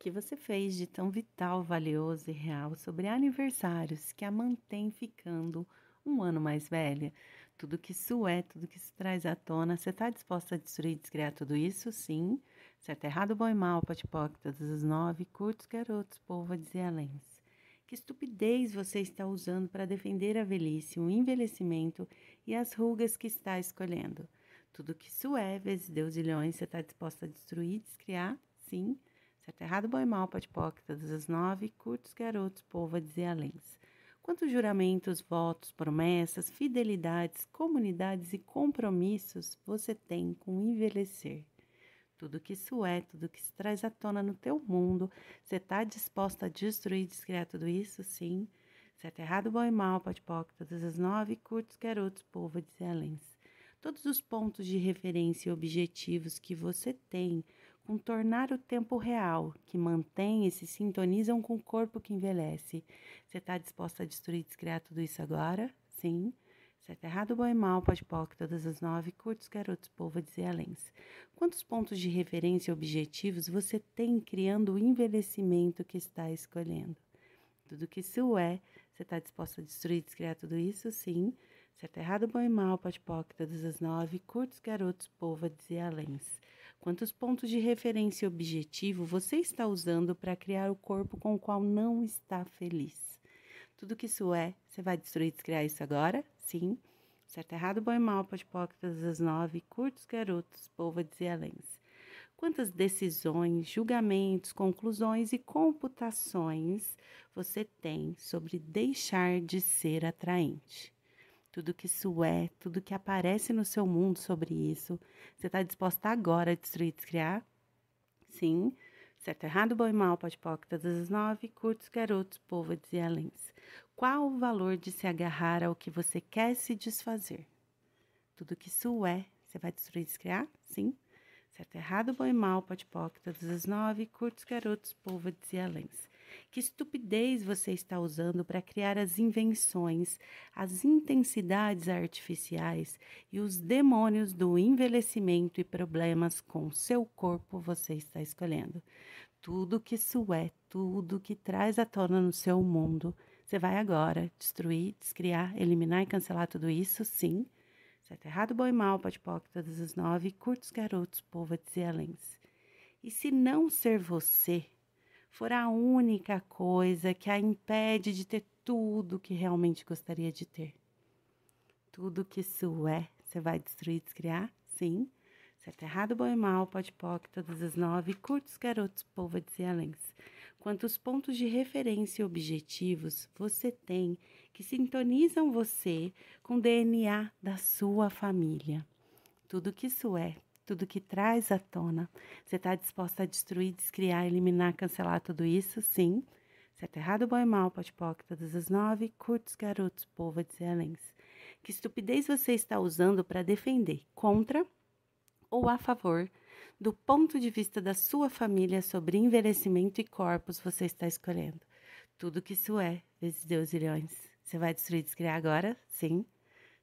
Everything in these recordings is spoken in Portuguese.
que você fez de tão vital, valioso e real sobre aniversários que a mantém ficando um ano mais velha. Tudo que isso é, tudo que isso traz à tona. Você está disposta a destruir e descriar tudo isso? Sim. Certo, errado, bom e mal, patipoque, todas as nove, curtos garotos, povo a dizer além. Que estupidez você está usando para defender a velhice, o envelhecimento e as rugas que está escolhendo? Tudo que isso é, vezes Deus e leões, você está disposta a destruir e descriar? Sim certo, tá errado, bom e mal, para hipócritas, nove, curtos garotos, povo a dizer alens. Quantos juramentos, votos, promessas, fidelidades, comunidades e compromissos você tem com envelhecer? Tudo que isso é, tudo que se traz à tona no teu mundo, você está disposta a destruir e descriar tudo isso? Sim. Certo, tá errado, bom e mal, para hipócritas, nove, curtos garotos, povo a dizer alens. Todos os pontos de referência e objetivos que você tem tornar o tempo real, que mantém e se sintonizam com o corpo que envelhece. Você está disposta a destruir e descriar tudo isso agora? Sim. Certo, tá errado, bom e mal, pode POC, todas as nove, curtos, garotos, povo dizer além. Quantos pontos de referência e objetivos você tem criando o envelhecimento que está escolhendo? Tudo que isso é, você está disposta a destruir e descriar tudo isso? Sim. Certo, tá errado, bom e mal, pode POC, todas as nove, curtos, garotos, povo dizer além. Quantos pontos de referência objetivo você está usando para criar o corpo com o qual não está feliz? Tudo que isso é, você vai destruir e descriar isso agora? Sim. Certo, errado, bom e mal, hipócritas das nove, curtos garotos, pôvades e aléns. Quantas decisões, julgamentos, conclusões e computações você tem sobre deixar de ser atraente? tudo que isso é, tudo que aparece no seu mundo sobre isso. Você está disposta agora a destruir e descriar? Sim. Certo, errado, bom e mal, pode todas as nove, curtos, garotos, povo e aléns. Qual o valor de se agarrar ao que você quer se desfazer? Tudo que isso é, você vai destruir e descriar? Sim. Certo, errado, bom e mal, pode todas as nove, curtos, garotos, povo e aléns. Que estupidez você está usando para criar as invenções, as intensidades artificiais e os demônios do envelhecimento e problemas com seu corpo você está escolhendo? Tudo que isso é, tudo que traz à tona no seu mundo, você vai agora destruir, descriar, eliminar e cancelar tudo isso? Sim. Certo, errado, bom e mal, podpoc, todas as nove, curtos garotos, povo de Zelens. E se não ser você, for a única coisa que a impede de ter tudo que realmente gostaria de ter. Tudo que isso é, você vai destruir, descriar? Sim. Certo, errado, bom e mal, pode poc, todas as nove, curtos, garotos, pôvades de aléns. Quantos pontos de referência e objetivos você tem que sintonizam você com o DNA da sua família? Tudo que isso é, tudo que traz à tona. Você está disposta a destruir, descriar, eliminar, cancelar tudo isso? Sim. Certo, errado, bom e mal, potipoc, todas as nove, curtos garotos, povo de Zelens. Que estupidez você está usando para defender contra ou a favor do ponto de vista da sua família sobre envelhecimento e corpos você está escolhendo? Tudo que isso é, vezes Deus e leões. Você vai destruir, descriar agora? Sim.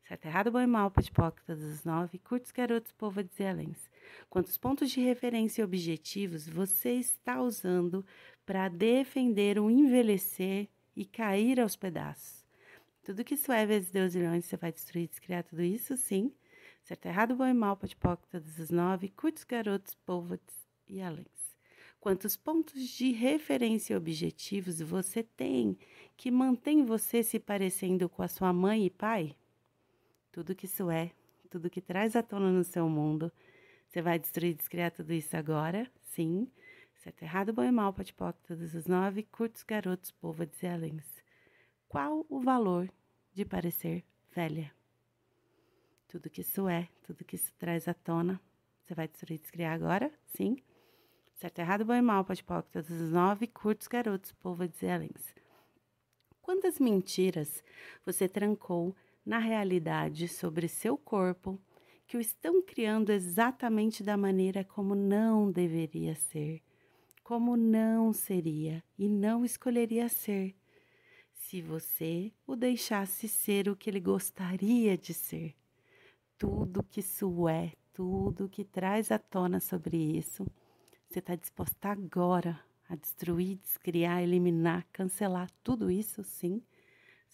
Certo, tá bom e mal, Pitpoca das Nove, curtos garotos povadizelenses. Quantos pontos de referência e objetivos você está usando para defender o envelhecer e cair aos pedaços? Tudo que isso é vezes Deus e você vai destruir e descriar tudo isso, sim. Certo, tá errado, bom e mal, Pitpoca dos Nove, curtos garotos povo e além. Quantos pontos de referência e objetivos você tem que mantém você se parecendo com a sua mãe e pai? tudo que isso é, tudo que traz à tona no seu mundo. Você vai destruir e descriar tudo isso agora? Sim. Certo, errado, bom e mal, patipoca, todos os nove, curtos garotos, povo de Zelens. Qual o valor de parecer velha? Tudo que isso é, tudo que isso traz à tona. Você vai destruir e descriar agora? Sim. Certo, errado, bom e mal, patipoca, todos os nove, curtos garotos, povo de Zelens. Quantas mentiras você trancou na realidade sobre seu corpo que o estão criando exatamente da maneira como não deveria ser, como não seria e não escolheria ser, se você o deixasse ser o que ele gostaria de ser. Tudo que isso é, tudo que traz à tona sobre isso, você está disposta agora a destruir, descriar, eliminar, cancelar tudo isso, sim?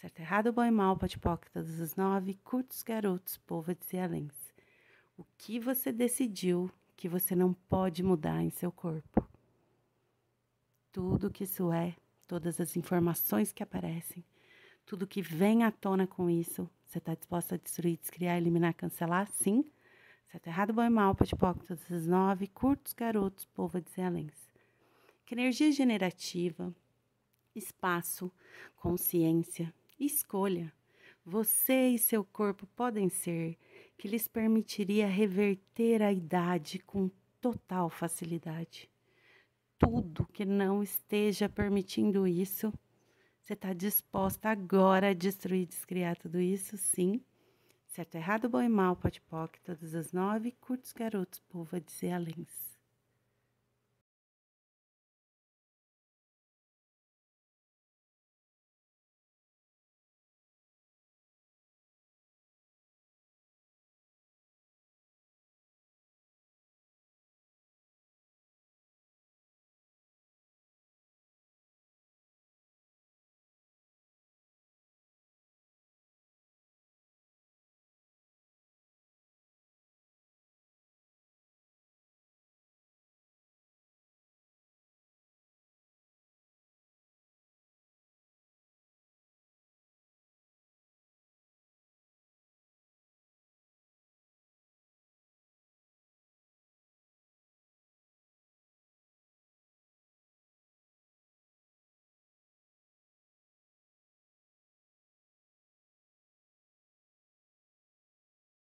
Certo, errado, bom e mal, patipoca, todos os nove, curtos garotos, povo de aléns. O que você decidiu que você não pode mudar em seu corpo? Tudo que isso é, todas as informações que aparecem, tudo que vem à tona com isso, você está disposta a destruir, descriar, eliminar, cancelar? Sim. Certo, errado, bom e mal, patipoca, todos os nove, curtos garotos, povo de aléns. Que energia generativa, espaço, consciência, Escolha. Você e seu corpo podem ser, que lhes permitiria reverter a idade com total facilidade. Tudo que não esteja permitindo isso, você está disposta agora a destruir, descriar tudo isso? Sim. Certo, errado, bom e mal, pode todas as nove, curtos garotos, povo a dizer além.